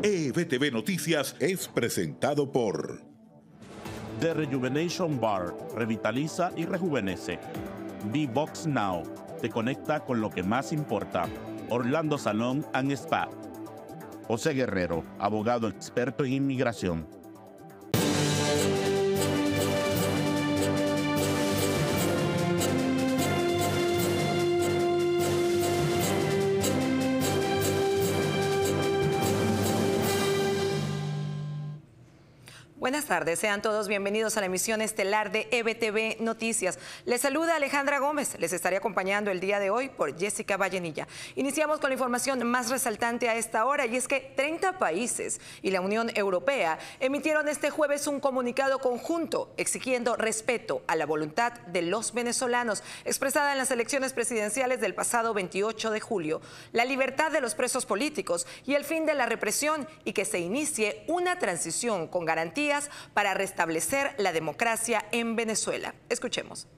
EBTV Noticias es presentado por The Rejuvenation Bar revitaliza y rejuvenece. v box Now te conecta con lo que más importa. Orlando Salón and Spa. José Guerrero, abogado experto en inmigración. Buenas tardes, sean todos bienvenidos a la emisión estelar de EBTV Noticias. Les saluda Alejandra Gómez, les estaré acompañando el día de hoy por Jessica Vallenilla. Iniciamos con la información más resaltante a esta hora y es que 30 países y la Unión Europea emitieron este jueves un comunicado conjunto exigiendo respeto a la voluntad de los venezolanos expresada en las elecciones presidenciales del pasado 28 de julio, la libertad de los presos políticos y el fin de la represión y que se inicie una transición con garantía para restablecer la democracia en Venezuela. Escuchemos.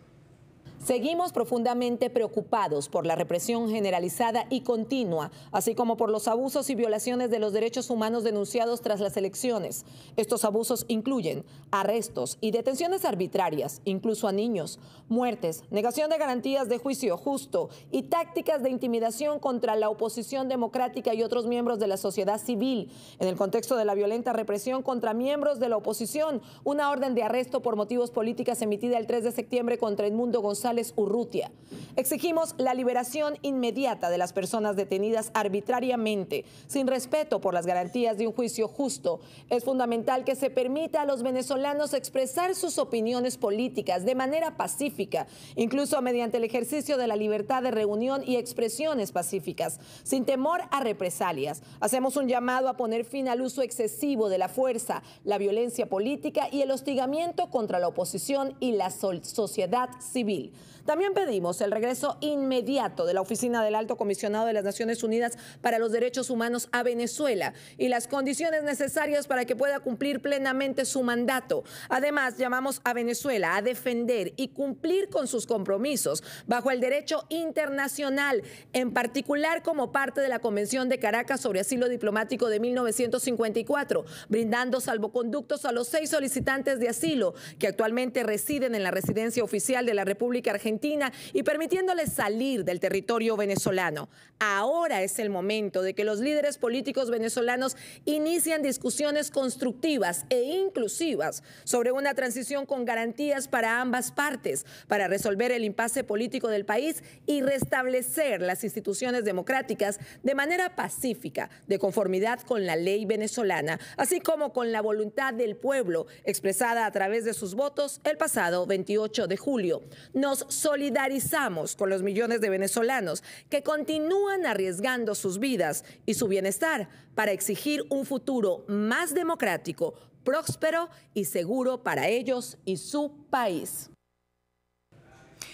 Seguimos profundamente preocupados por la represión generalizada y continua, así como por los abusos y violaciones de los derechos humanos denunciados tras las elecciones. Estos abusos incluyen arrestos y detenciones arbitrarias, incluso a niños, muertes, negación de garantías de juicio justo y tácticas de intimidación contra la oposición democrática y otros miembros de la sociedad civil. En el contexto de la violenta represión contra miembros de la oposición, una orden de arresto por motivos políticos emitida el 3 de septiembre contra Edmundo González Urrutia. Exigimos la liberación inmediata de las personas detenidas arbitrariamente, sin respeto por las garantías de un juicio justo. Es fundamental que se permita a los venezolanos expresar sus opiniones políticas de manera pacífica, incluso mediante el ejercicio de la libertad de reunión y expresiones pacíficas, sin temor a represalias. Hacemos un llamado a poner fin al uso excesivo de la fuerza, la violencia política y el hostigamiento contra la oposición y la sociedad civil. También pedimos el regreso inmediato de la Oficina del Alto Comisionado de las Naciones Unidas para los Derechos Humanos a Venezuela y las condiciones necesarias para que pueda cumplir plenamente su mandato. Además, llamamos a Venezuela a defender y cumplir con sus compromisos bajo el derecho internacional, en particular como parte de la Convención de Caracas sobre Asilo Diplomático de 1954, brindando salvoconductos a los seis solicitantes de asilo que actualmente residen en la residencia oficial de la República Argentina y permitiéndoles salir del territorio venezolano. Ahora es el momento de que los líderes políticos venezolanos inician discusiones constructivas e inclusivas sobre una transición con garantías para ambas partes, para resolver el impasse político del país y restablecer las instituciones democráticas de manera pacífica, de conformidad con la ley venezolana, así como con la voluntad del pueblo expresada a través de sus votos el pasado 28 de julio. Nos solidarizamos con los millones de venezolanos que continúan arriesgando sus vidas y su bienestar para exigir un futuro más democrático, próspero y seguro para ellos y su país.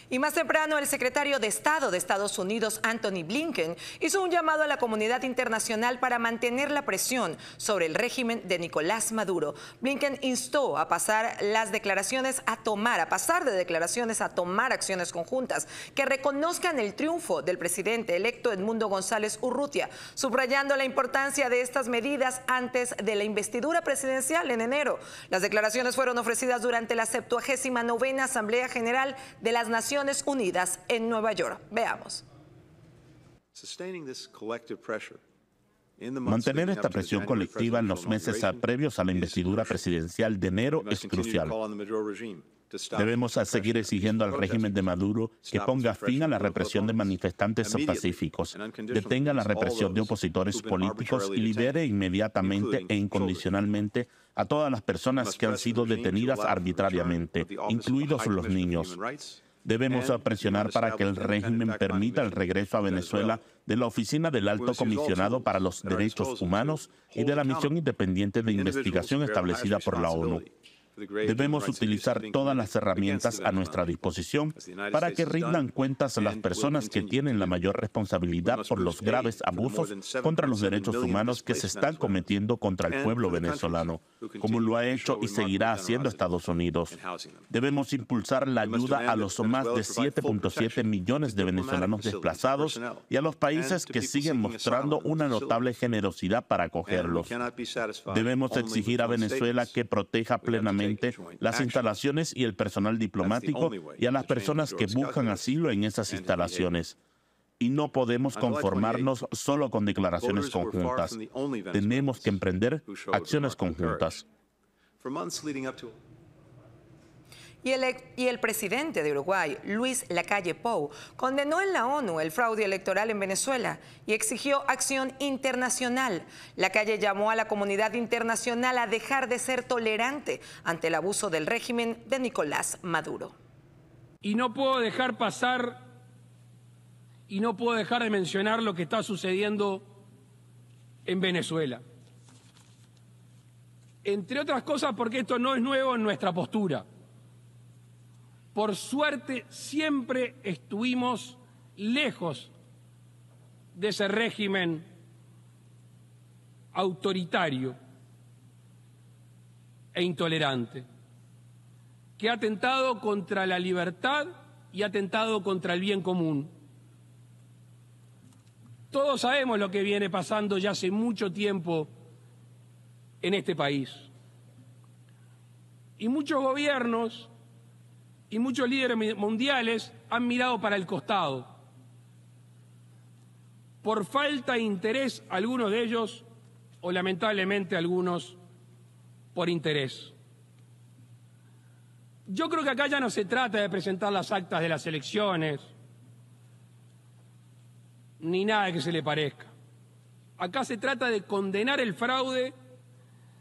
Y más temprano, el secretario de Estado de Estados Unidos, Anthony Blinken, hizo un llamado a la comunidad internacional para mantener la presión sobre el régimen de Nicolás Maduro. Blinken instó a pasar las declaraciones a tomar, a pasar de declaraciones a tomar acciones conjuntas que reconozcan el triunfo del presidente electo Edmundo González Urrutia, subrayando la importancia de estas medidas antes de la investidura presidencial en enero. Las declaraciones fueron ofrecidas durante la 79 Asamblea General de las Naciones Unidas en Nueva York. Veamos. Mantener esta presión colectiva en los meses previos a la investidura presidencial de enero es crucial. Debemos seguir exigiendo al régimen de Maduro que ponga fin a la represión de manifestantes pacíficos, detenga la represión de opositores políticos y libere inmediatamente e incondicionalmente a todas las personas que han sido detenidas arbitrariamente, incluidos los niños. Debemos presionar para que el régimen permita el regreso a Venezuela de la Oficina del Alto Comisionado para los Derechos Humanos y de la Misión Independiente de Investigación establecida por la ONU. Debemos utilizar todas las herramientas a nuestra disposición para que rindan cuentas a las personas que tienen la mayor responsabilidad por los graves abusos contra los derechos humanos que se están cometiendo contra el pueblo venezolano, como lo ha hecho y seguirá haciendo Estados Unidos. Debemos impulsar la ayuda a los más de 7.7 millones de venezolanos desplazados y a los países que siguen mostrando una notable generosidad para acogerlos. Debemos exigir a Venezuela que proteja plenamente las instalaciones y el personal diplomático y a las personas que buscan asilo en esas instalaciones. Y no podemos conformarnos solo con declaraciones conjuntas. Tenemos que emprender acciones conjuntas y el, presidente de Uruguay, Luis Lacalle Pou, condenó en la ONU el fraude electoral en Venezuela y exigió acción internacional. Lacalle llamó a la comunidad internacional a dejar de ser tolerante ante el abuso del régimen de Nicolás Maduro. Y no puedo dejar pasar y no puedo dejar de mencionar lo que está sucediendo en Venezuela. Entre otras cosas porque esto no es nuevo en nuestra postura. Por suerte siempre estuvimos lejos de ese régimen autoritario e intolerante, que ha atentado contra la libertad y ha atentado contra el bien común. Todos sabemos lo que viene pasando ya hace mucho tiempo en este país. Y muchos gobiernos y muchos líderes mundiales han mirado para el costado. Por falta de interés, algunos de ellos, o lamentablemente algunos por interés. Yo creo que acá ya no se trata de presentar las actas de las elecciones, ni nada que se le parezca. Acá se trata de condenar el fraude,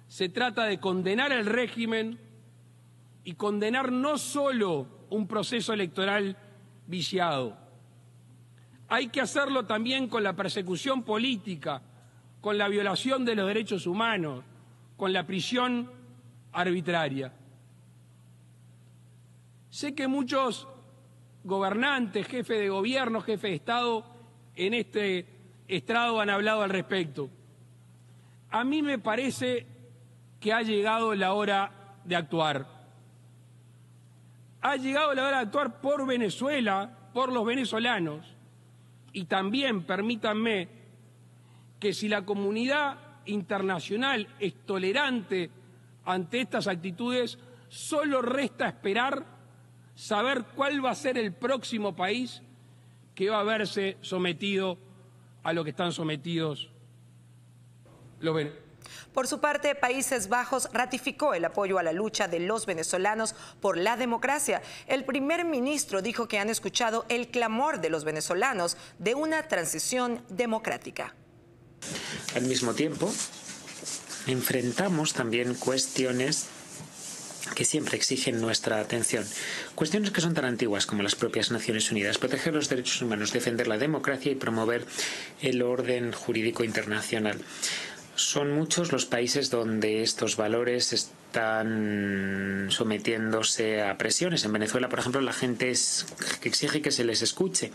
se trata de condenar el régimen, y condenar no solo un proceso electoral viciado, hay que hacerlo también con la persecución política, con la violación de los derechos humanos, con la prisión arbitraria. Sé que muchos gobernantes, jefes de gobierno, jefes de Estado en este estrado han hablado al respecto. A mí me parece que ha llegado la hora de actuar ha llegado la hora de actuar por Venezuela, por los venezolanos. Y también, permítanme, que si la comunidad internacional es tolerante ante estas actitudes, solo resta esperar saber cuál va a ser el próximo país que va a verse sometido a lo que están sometidos los venezolanos. Por su parte, Países Bajos ratificó el apoyo a la lucha de los venezolanos por la democracia. El primer ministro dijo que han escuchado el clamor de los venezolanos de una transición democrática. Al mismo tiempo, enfrentamos también cuestiones que siempre exigen nuestra atención. Cuestiones que son tan antiguas como las propias Naciones Unidas, proteger los derechos humanos, defender la democracia y promover el orden jurídico internacional. Son muchos los países donde estos valores están sometiéndose a presiones. En Venezuela, por ejemplo, la gente exige que se les escuche.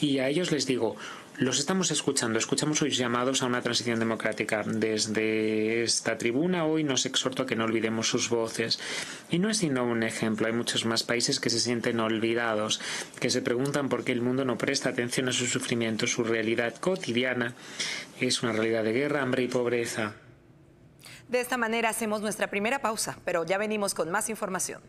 Y a ellos les digo, los estamos escuchando, escuchamos hoy llamados a una transición democrática. Desde esta tribuna hoy nos exhorto a que no olvidemos sus voces. Y no es sino un ejemplo, hay muchos más países que se sienten olvidados, que se preguntan por qué el mundo no presta atención a su sufrimiento, su realidad cotidiana es una realidad de guerra, hambre y pobreza. De esta manera hacemos nuestra primera pausa, pero ya venimos con más información.